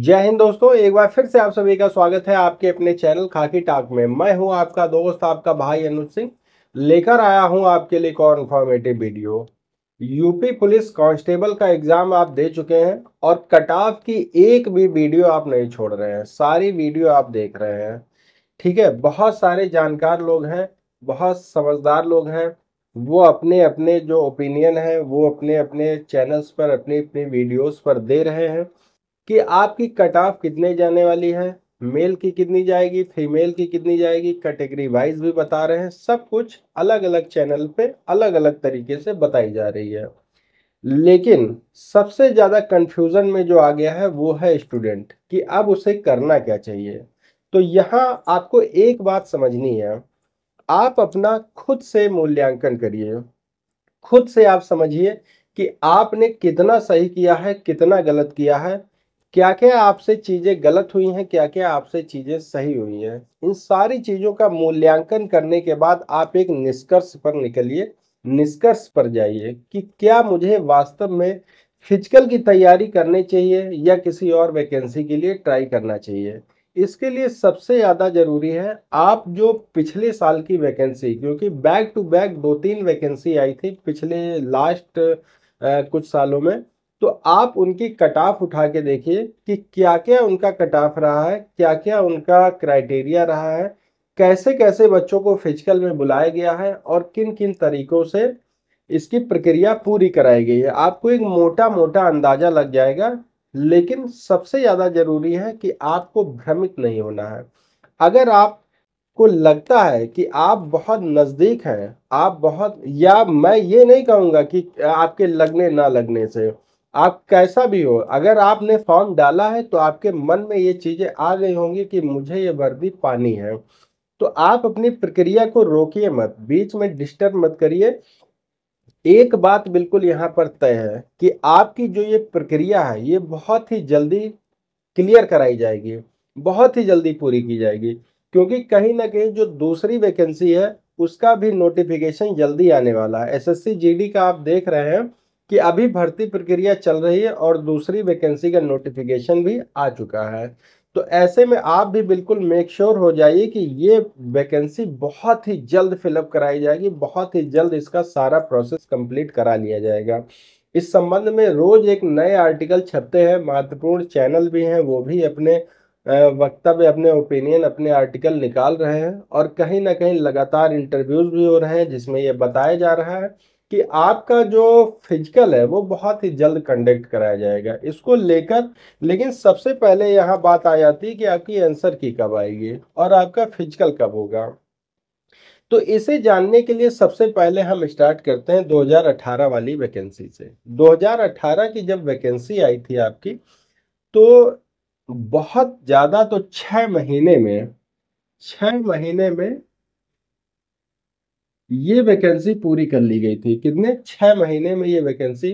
जय हिंद दोस्तों एक बार फिर से आप सभी का स्वागत है आपके अपने चैनल खाकी टाक में मैं हूं आपका दोस्त आपका भाई अनुज सिंह लेकर आया हूं आपके लिए और informative video UP police constable का एग्ज़ाम आप दे चुके हैं और कट की एक भी वीडियो आप नहीं छोड़ रहे हैं सारी वीडियो आप देख रहे हैं ठीक है बहुत सारे जानकार लोग हैं बहुत समझदार लोग हैं वो अपने अपने जो ओपिनियन है वो अपने अपने चैनल्स पर अपनी अपनी वीडियोस पर दे रहे हैं कि आपकी कट ऑफ कितने जाने वाली है मेल की कितनी जाएगी फीमेल की कितनी जाएगी कैटेगरी वाइज भी बता रहे हैं सब कुछ अलग अलग चैनल पे अलग अलग तरीके से बताई जा रही है लेकिन सबसे ज़्यादा कन्फ्यूज़न में जो आ गया है वो है स्टूडेंट कि अब उसे करना क्या चाहिए तो यहाँ आपको एक बात समझनी है आप अपना खुद से मूल्यांकन करिए खुद से आप समझिए कि आपने कितना सही किया है कितना गलत किया है क्या क्या आपसे चीज़ें गलत हुई हैं क्या क्या आपसे चीज़ें सही हुई हैं इन सारी चीज़ों का मूल्यांकन करने के बाद आप एक निष्कर्ष पर निकलिए निष्कर्ष पर जाइए कि क्या मुझे वास्तव में फिजिकल की तैयारी करनी चाहिए या किसी और वैकेंसी के लिए ट्राई करना चाहिए इसके लिए सबसे ज़्यादा ज़रूरी है आप जो पिछले साल की वैकेंसी क्योंकि बैक टू बैक दो तीन वैकेंसी आई थी पिछले लास्ट आ, कुछ सालों में तो आप उनकी कट ऑफ उठा के देखिए कि क्या क्या उनका कट ऑफ रहा है क्या क्या उनका क्राइटेरिया रहा है कैसे कैसे बच्चों को फिजिकल में बुलाया गया है और किन किन तरीकों से इसकी प्रक्रिया पूरी कराई गई है आपको एक मोटा मोटा अंदाज़ा लग जाएगा लेकिन सबसे ज़्यादा ज़रूरी है कि आपको भ्रमित नहीं होना है अगर आप को लगता है कि आप बहुत नज़दीक हैं आप बहुत या मैं ये नहीं कहूँगा कि आपके लगने ना लगने से आप कैसा भी हो अगर आपने फॉर्म डाला है तो आपके मन में ये चीज़ें आ गई होंगी कि मुझे ये वर्दी पानी है तो आप अपनी प्रक्रिया को रोकिए मत बीच में डिस्टर्ब मत करिए एक बात बिल्कुल यहाँ पर तय है कि आपकी जो ये प्रक्रिया है ये बहुत ही जल्दी क्लियर कराई जाएगी बहुत ही जल्दी पूरी की जाएगी क्योंकि कहीं ना कहीं जो दूसरी वैकेंसी है उसका भी नोटिफिकेशन जल्दी आने वाला है एसएससी जीडी का आप देख रहे हैं कि अभी भर्ती प्रक्रिया चल रही है और दूसरी वैकेंसी का नोटिफिकेशन भी आ चुका है तो ऐसे में आप भी बिल्कुल मेक श्योर हो जाइए कि ये वैकेंसी बहुत ही जल्द फिलअप कराई जाएगी बहुत ही जल्द इसका सारा प्रोसेस कंप्लीट करा लिया जाएगा इस संबंध में रोज़ एक नए आर्टिकल छपते हैं महत्वपूर्ण चैनल भी हैं वो भी अपने वक्तव्य अपने ओपिनियन अपने आर्टिकल निकाल रहे हैं और कहीं ना कहीं लगातार इंटरव्यूज़ भी हो रहे हैं जिसमें ये बताया जा रहा है कि आपका जो फिजिकल है वो बहुत ही जल्द कंडक्ट कराया जाएगा इसको लेकर लेकिन सबसे पहले यहाँ बात आ जाती है कि आपकी आंसर की कब आएगी और आपका फिजिकल कब होगा तो इसे जानने के लिए सबसे पहले हम स्टार्ट करते हैं 2018 वाली वैकेंसी से 2018 की जब वैकेंसी आई थी आपकी तो बहुत ज़्यादा तो छ महीने में छ महीने में ये वैकेंसी पूरी कर ली गई थी कितने छः महीने में ये वैकेंसी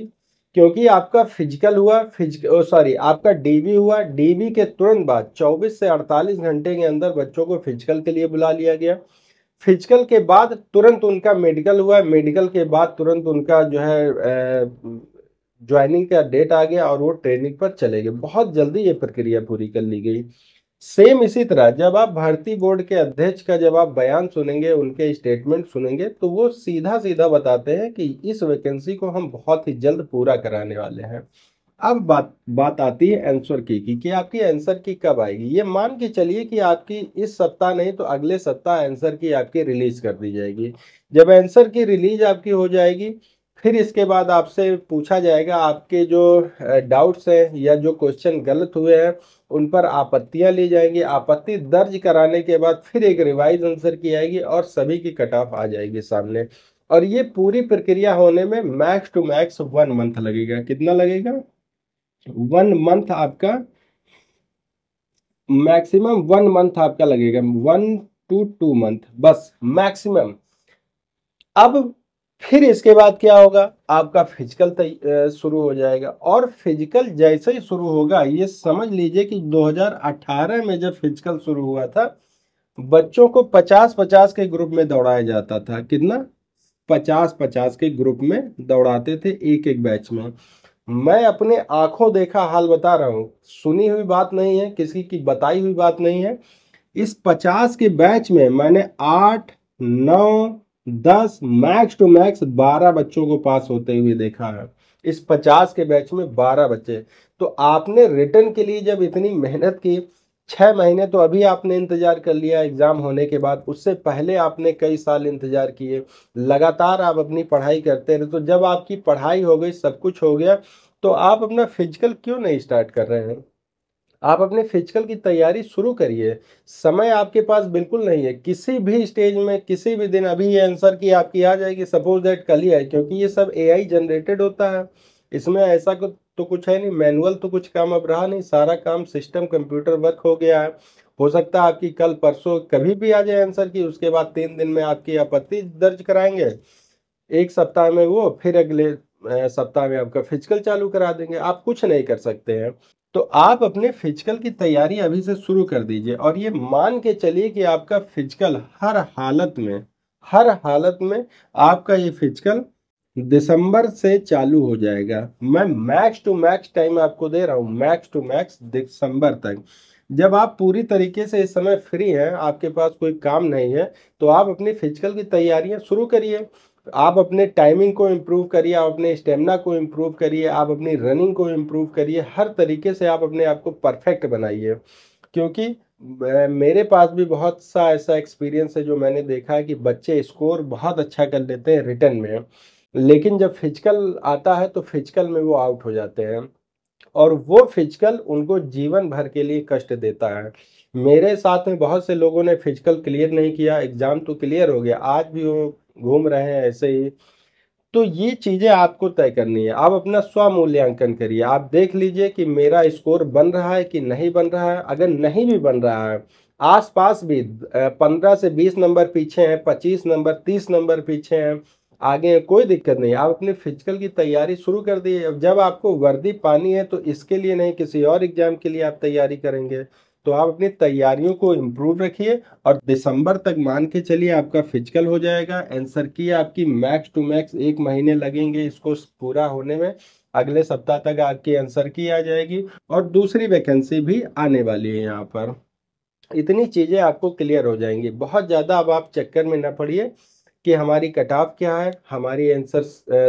क्योंकि आपका फिजिकल हुआ फिजिकल सॉरी आपका डीबी हुआ डीबी के तुरंत बाद 24 से 48 घंटे के अंदर बच्चों को फिजिकल के लिए बुला लिया गया फिजिकल के बाद तुरंत उनका मेडिकल हुआ मेडिकल के बाद तुरंत उनका जो है ज्वाइनिंग का डेट आ गया और वो ट्रेनिंग पर चले गए बहुत जल्दी ये प्रक्रिया पूरी कर ली गई सेम इसी तरह जब आप भारतीय बोर्ड के अध्यक्ष का जब आप बयान सुनेंगे उनके स्टेटमेंट सुनेंगे तो वो सीधा सीधा बताते हैं कि इस वैकेंसी को हम बहुत ही जल्द पूरा कराने वाले हैं अब बात बात आती है आंसर की की कि आपकी आंसर की कब आएगी ये मान के चलिए कि आपकी इस सप्ताह नहीं तो अगले सप्ताह आंसर की आपकी रिलीज कर दी जाएगी जब आंसर की रिलीज आपकी हो जाएगी फिर इसके बाद आपसे पूछा जाएगा आपके जो डाउट्स हैं या जो क्वेश्चन गलत हुए हैं उन पर आपत्तियां ली जाएंगी आपत्ति दर्ज कराने के बाद फिर एक रिवाइज आंसर की जाएगी और सभी की कट ऑफ आ जाएगी सामने और ये पूरी प्रक्रिया होने में max to max one month लगेगा कितना लगेगा वन मंथ आपका मैक्सिमम वन मंथ आपका लगेगा वन टू टू मंथ बस मैक्सिमम अब फिर इसके बाद क्या होगा आपका फिजिकल शुरू हो जाएगा और फिजिकल जैसे ही शुरू होगा ये समझ लीजिए कि 2018 में जब फिजिकल शुरू हुआ था बच्चों को 50-50 के ग्रुप में दौड़ाया जाता था कितना 50-50 के ग्रुप में दौड़ाते थे एक एक बैच में मैं अपने आंखों देखा हाल बता रहा हूँ सुनी हुई बात नहीं है किसी की बताई हुई बात नहीं है इस पचास के बैच में मैंने आठ नौ दस मैक्स टू मैक्स बारह बच्चों को पास होते हुए देखा है इस पचास के बैच में बारह बच्चे तो आपने रिटर्न के लिए जब इतनी मेहनत की छः महीने तो अभी आपने इंतज़ार कर लिया एग्ज़ाम होने के बाद उससे पहले आपने कई साल इंतज़ार किए लगातार आप अपनी पढ़ाई करते रहे तो जब आपकी पढ़ाई हो गई सब कुछ हो गया तो आप अपना फिजिकल क्यों नहीं स्टार्ट कर रहे हैं आप अपने फिजिकल की तैयारी शुरू करिए समय आपके पास बिल्कुल नहीं है किसी भी स्टेज में किसी भी दिन अभी ये आंसर की आपकी आ जाएगी सपोज दैट कल ही आए क्योंकि ये सब एआई जनरेटेड होता है इसमें ऐसा तो कुछ है नहीं मैनुअल तो कुछ काम अब रहा नहीं सारा काम सिस्टम कंप्यूटर वर्क हो गया है हो सकता है आपकी कल परसों कभी भी आ जाए आंसर की उसके बाद तीन दिन में आपकी आपत्ति दर्ज कराएंगे एक सप्ताह में वो फिर अगले सप्ताह में आपका फिजिकल चालू करा देंगे आप कुछ नहीं कर सकते हैं तो आप अपने फिजिकल की तैयारी अभी से शुरू कर दीजिए और ये मान के चलिए कि आपका फिजिकल हर हालत में हर हालत में आपका ये फिजिकल दिसंबर से चालू हो जाएगा मैं मैक्स टू मैक्स टाइम आपको दे रहा हूँ मैक्स टू मैक्स दिसंबर तक जब आप पूरी तरीके से इस समय फ्री हैं आपके पास कोई काम नहीं है तो आप अपनी फिजिकल की तैयारियां शुरू करिए आप अपने टाइमिंग को इम्प्रूव करिए आप अपने स्टेमिना को इम्प्रूव करिए आप अपनी रनिंग को इम्प्रूव करिए हर तरीके से आप अपने आप को परफेक्ट बनाइए क्योंकि मेरे पास भी बहुत सा ऐसा एक्सपीरियंस है जो मैंने देखा है कि बच्चे स्कोर बहुत अच्छा कर लेते हैं रिटर्न में लेकिन जब फिजिकल आता है तो फिजिकल में वो आउट हो जाते हैं और वो फिजिकल उनको जीवन भर के लिए कष्ट देता है मेरे साथ में बहुत से लोगों ने फिजिकल क्लियर नहीं किया एग्ज़ाम तो क्लियर हो गया आज भी वो घूम रहे हैं ऐसे ही तो ये चीज़ें आपको तय करनी है आप अपना स्व मूल्यांकन करिए आप देख लीजिए कि मेरा स्कोर बन रहा है कि नहीं बन रहा है अगर नहीं भी बन रहा है आसपास भी पंद्रह से बीस नंबर पीछे हैं पच्चीस नंबर तीस नंबर पीछे हैं आगे है, कोई दिक्कत नहीं आप अपने फिजिकल की तैयारी शुरू कर दिए जब आपको वर्दी पानी है तो इसके लिए नहीं किसी और एग्ज़ाम के लिए आप तैयारी करेंगे तो आप अपनी तैयारियों को इम्प्रूव रखिए और दिसंबर तक मान के चलिए आपका फिजिकल हो जाएगा आंसर की आपकी मैक्स टू मैक्स एक महीने लगेंगे इसको पूरा होने में अगले सप्ताह तक आपकी आंसर की आ जाएगी और दूसरी वैकेंसी भी आने वाली है यहाँ पर इतनी चीज़ें आपको क्लियर हो जाएंगी बहुत ज़्यादा अब आप चक्कर में ना पड़िए कि हमारी कट ऑफ क्या है हमारी आंसर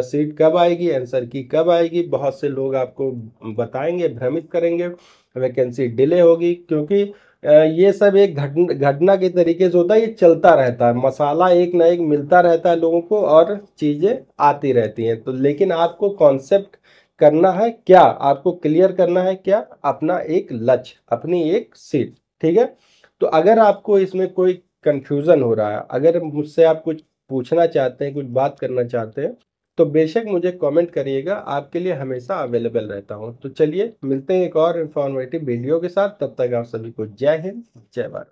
सीट कब आएगी आंसर की कब आएगी बहुत से लोग आपको बताएंगे भ्रमित करेंगे वैकेंसी डिले होगी क्योंकि ये सब एक घटना घटना के तरीके से होता है ये चलता रहता है मसाला एक ना एक मिलता रहता है लोगों को और चीज़ें आती रहती हैं तो लेकिन आपको कॉन्सेप्ट करना है क्या आपको क्लियर करना है क्या अपना एक लक्ष्य अपनी एक सीट ठीक है तो अगर आपको इसमें कोई कन्फ्यूज़न हो रहा है अगर मुझसे आप कुछ पूछना चाहते हैं कुछ बात करना चाहते हैं तो बेशक मुझे कमेंट करिएगा आपके लिए हमेशा अवेलेबल रहता हूँ तो चलिए मिलते हैं एक और इन्फॉर्मेटिव वीडियो के साथ तब तक आप सभी को जय हिंद जय भारत